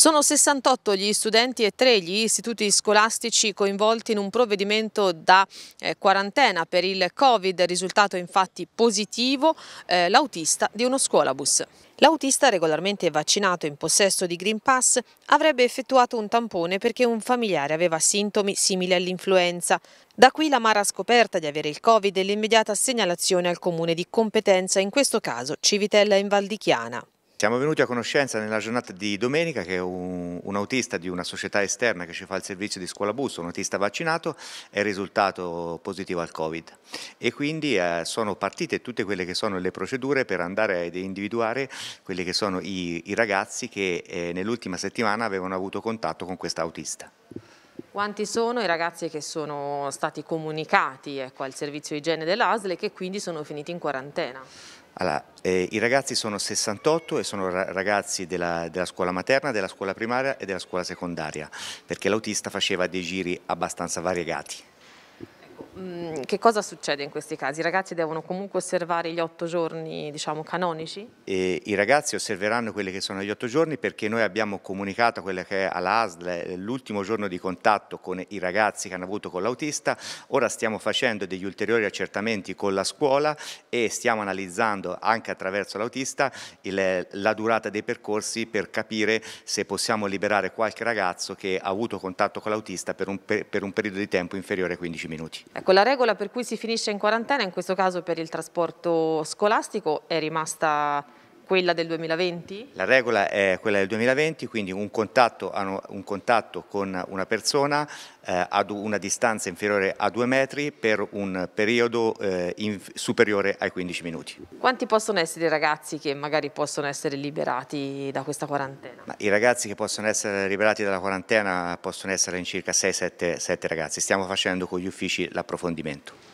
Sono 68 gli studenti e 3 gli istituti scolastici coinvolti in un provvedimento da eh, quarantena per il Covid, risultato infatti positivo eh, l'autista di uno scuolabus. L'autista regolarmente vaccinato in possesso di Green Pass avrebbe effettuato un tampone perché un familiare aveva sintomi simili all'influenza. Da qui la mara scoperta di avere il Covid e l'immediata segnalazione al comune di competenza, in questo caso Civitella in Valdichiana. Siamo venuti a conoscenza nella giornata di domenica che un, un, autista di una società esterna che ci fa il servizio di scuola bus, un autista vaccinato, è risultato positivo al Covid e quindi eh, sono partite tutte quelle che sono le procedure per andare ad individuare quelli che sono i, i ragazzi che eh, nell'ultima settimana avevano avuto contatto con questo autista. Quanti sono i ragazzi che sono stati comunicati ecco, al servizio igiene dell'ASL e che quindi sono finiti in quarantena? Allora, eh, I ragazzi sono 68 e sono ra ragazzi della, della, scuola materna, della scuola primaria e della scuola secondaria, perché l'autista faceva dei giri abbastanza variegati che cosa succede in questi casi? I ragazzi devono comunque osservare gli otto giorni diciamo, canonici? E I ragazzi osserveranno quelli che sono gli otto giorni perché noi abbiamo comunicato quella che è all'ASL l'ultimo giorno di contatto con i ragazzi che hanno avuto con l'autista, ora stiamo facendo degli ulteriori accertamenti con la scuola e stiamo analizzando anche attraverso l'autista la durata dei percorsi per capire se possiamo liberare qualche ragazzo che ha avuto contatto con l'autista per, per, un periodo di tempo inferiore a 15 minuti. Ecco, Ecco, la regola per cui si finisce in quarantena, in questo caso per il trasporto scolastico, è rimasta quella del 2020? La regola è quella del 2020, quindi un contatto, un contatto con una persona eh, ad una distanza inferiore a due metri per un periodo eh, in, superiore ai 15 minuti. Quanti possono essere i ragazzi che magari possono essere liberati da questa quarantena? Ma I ragazzi che possono essere liberati dalla quarantena possono essere in circa 6-7 ragazzi. Stiamo facendo con gli uffici l'approfondimento.